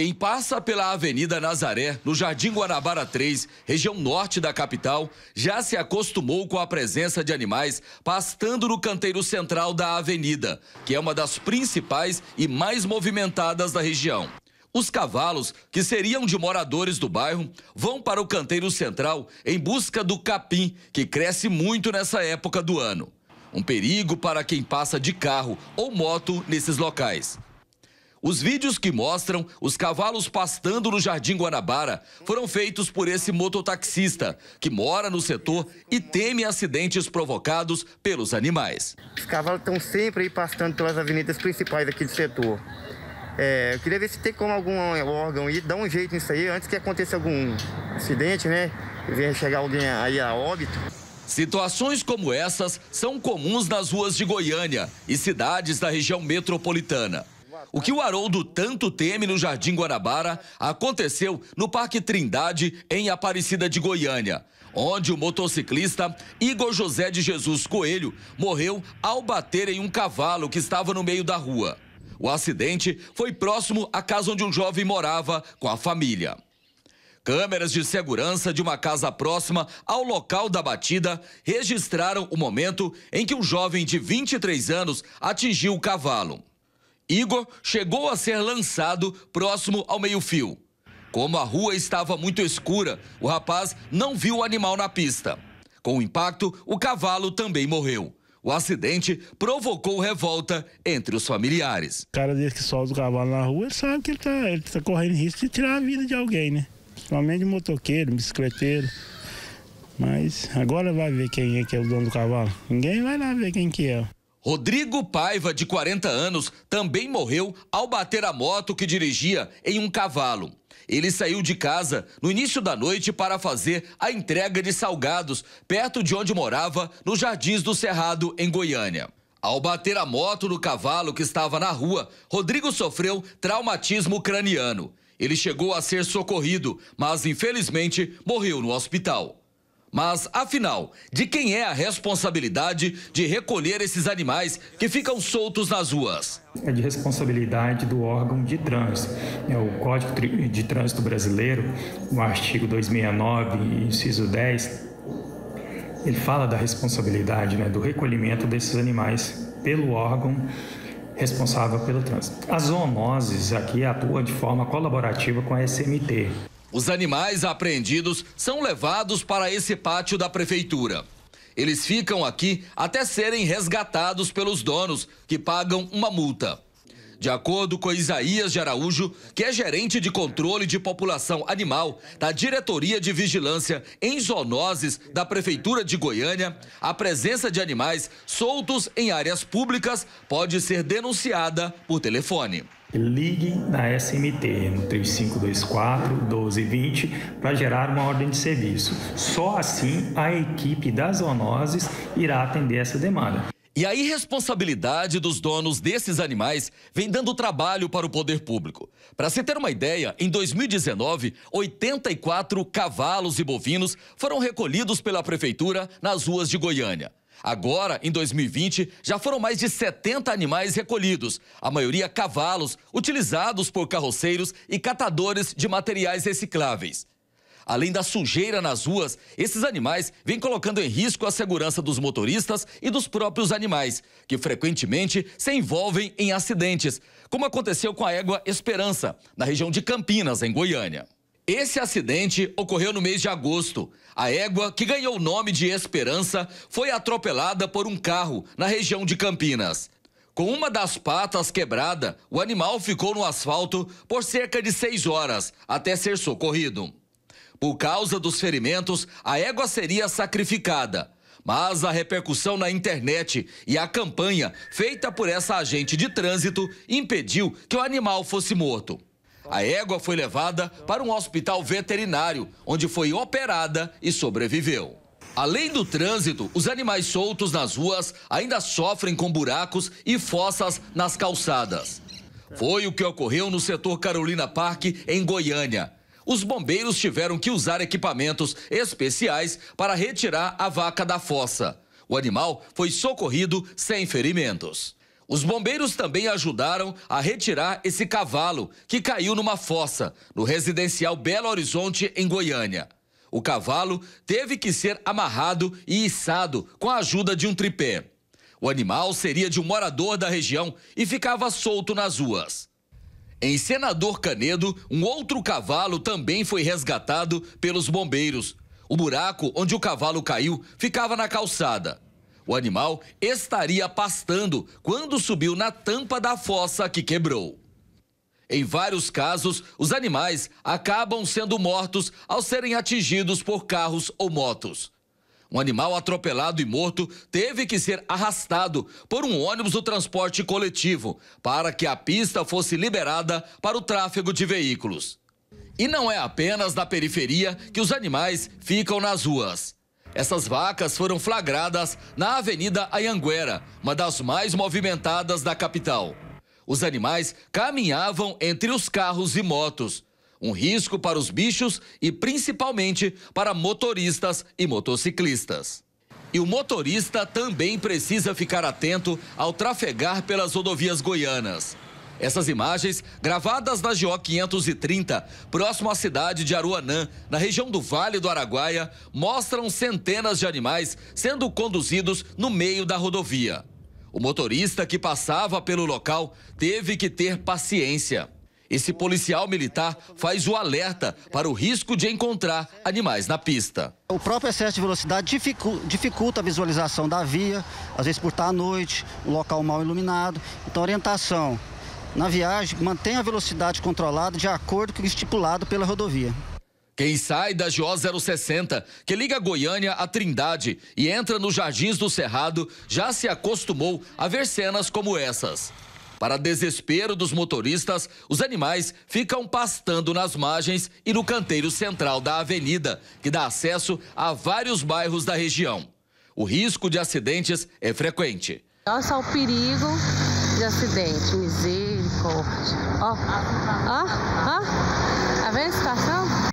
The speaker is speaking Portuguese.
Quem passa pela Avenida Nazaré, no Jardim Guanabara 3, região norte da capital, já se acostumou com a presença de animais pastando no canteiro central da avenida, que é uma das principais e mais movimentadas da região. Os cavalos, que seriam de moradores do bairro, vão para o canteiro central em busca do capim, que cresce muito nessa época do ano. Um perigo para quem passa de carro ou moto nesses locais. Os vídeos que mostram os cavalos pastando no Jardim Guanabara foram feitos por esse mototaxista, que mora no setor e teme acidentes provocados pelos animais. Os cavalos estão sempre aí pastando pelas avenidas principais aqui do setor. É, eu queria ver se tem como algum órgão aí dar um jeito nisso aí, antes que aconteça algum acidente, né? Venha chegar alguém aí a óbito. Situações como essas são comuns nas ruas de Goiânia e cidades da região metropolitana. O que o Haroldo tanto teme no Jardim Guanabara aconteceu no Parque Trindade, em Aparecida de Goiânia, onde o motociclista Igor José de Jesus Coelho morreu ao bater em um cavalo que estava no meio da rua. O acidente foi próximo à casa onde um jovem morava com a família. Câmeras de segurança de uma casa próxima ao local da batida registraram o momento em que um jovem de 23 anos atingiu o cavalo. Igor chegou a ser lançado próximo ao meio-fio. Como a rua estava muito escura, o rapaz não viu o animal na pista. Com o impacto, o cavalo também morreu. O acidente provocou revolta entre os familiares. O cara desde que solta o cavalo na rua, ele sabe que ele está ele tá correndo risco de tirar a vida de alguém, né? Principalmente de motoqueiro, bicicleteiro. Mas agora vai ver quem é que é o dono do cavalo. Ninguém vai lá ver quem que é. Rodrigo Paiva, de 40 anos, também morreu ao bater a moto que dirigia em um cavalo. Ele saiu de casa no início da noite para fazer a entrega de salgados perto de onde morava, no Jardins do Cerrado, em Goiânia. Ao bater a moto no cavalo que estava na rua, Rodrigo sofreu traumatismo craniano. Ele chegou a ser socorrido, mas infelizmente morreu no hospital. Mas, afinal, de quem é a responsabilidade de recolher esses animais que ficam soltos nas ruas? É de responsabilidade do órgão de trânsito. É o Código de Trânsito Brasileiro, no artigo 269, inciso 10, ele fala da responsabilidade né, do recolhimento desses animais pelo órgão responsável pelo trânsito. A zoonoses aqui atua de forma colaborativa com a SMT. Os animais apreendidos são levados para esse pátio da prefeitura. Eles ficam aqui até serem resgatados pelos donos, que pagam uma multa. De acordo com Isaías de Araújo, que é gerente de controle de população animal da Diretoria de Vigilância em Zoonoses da Prefeitura de Goiânia, a presença de animais soltos em áreas públicas pode ser denunciada por telefone. Ligue na SMT no 3524 1220 para gerar uma ordem de serviço. Só assim a equipe das zoonoses irá atender essa demanda. E a irresponsabilidade dos donos desses animais vem dando trabalho para o poder público. Para se ter uma ideia, em 2019, 84 cavalos e bovinos foram recolhidos pela prefeitura nas ruas de Goiânia. Agora, em 2020, já foram mais de 70 animais recolhidos, a maioria cavalos, utilizados por carroceiros e catadores de materiais recicláveis. Além da sujeira nas ruas, esses animais vêm colocando em risco a segurança dos motoristas e dos próprios animais, que frequentemente se envolvem em acidentes, como aconteceu com a égua Esperança, na região de Campinas, em Goiânia. Esse acidente ocorreu no mês de agosto. A égua, que ganhou o nome de Esperança, foi atropelada por um carro na região de Campinas. Com uma das patas quebrada, o animal ficou no asfalto por cerca de seis horas até ser socorrido. Por causa dos ferimentos, a égua seria sacrificada. Mas a repercussão na internet e a campanha feita por essa agente de trânsito impediu que o animal fosse morto. A égua foi levada para um hospital veterinário, onde foi operada e sobreviveu. Além do trânsito, os animais soltos nas ruas ainda sofrem com buracos e fossas nas calçadas. Foi o que ocorreu no setor Carolina Parque, em Goiânia. Os bombeiros tiveram que usar equipamentos especiais para retirar a vaca da fossa. O animal foi socorrido sem ferimentos. Os bombeiros também ajudaram a retirar esse cavalo que caiu numa fossa no residencial Belo Horizonte, em Goiânia. O cavalo teve que ser amarrado e içado com a ajuda de um tripé. O animal seria de um morador da região e ficava solto nas ruas. Em Senador Canedo, um outro cavalo também foi resgatado pelos bombeiros. O buraco onde o cavalo caiu ficava na calçada. O animal estaria pastando quando subiu na tampa da fossa que quebrou. Em vários casos, os animais acabam sendo mortos ao serem atingidos por carros ou motos. Um animal atropelado e morto teve que ser arrastado por um ônibus do transporte coletivo para que a pista fosse liberada para o tráfego de veículos. E não é apenas na periferia que os animais ficam nas ruas. Essas vacas foram flagradas na Avenida Ayanguera, uma das mais movimentadas da capital. Os animais caminhavam entre os carros e motos. Um risco para os bichos e principalmente para motoristas e motociclistas. E o motorista também precisa ficar atento ao trafegar pelas rodovias goianas. Essas imagens, gravadas na GO 530, próximo à cidade de Aruanã, na região do Vale do Araguaia, mostram centenas de animais sendo conduzidos no meio da rodovia. O motorista que passava pelo local teve que ter paciência. Esse policial militar faz o alerta para o risco de encontrar animais na pista. O próprio excesso de velocidade dificulta a visualização da via, às vezes por estar à noite, um local mal iluminado. Então, orientação na viagem mantenha a velocidade controlada de acordo com o estipulado pela rodovia. Quem sai da GO 060, que liga Goiânia a Trindade e entra nos Jardins do Cerrado, já se acostumou a ver cenas como essas. Para desespero dos motoristas, os animais ficam pastando nas margens e no canteiro central da avenida, que dá acesso a vários bairros da região. O risco de acidentes é frequente. Olha só o perigo de acidente, miséria forte. Ó, ó, ó, tá vendo a situação?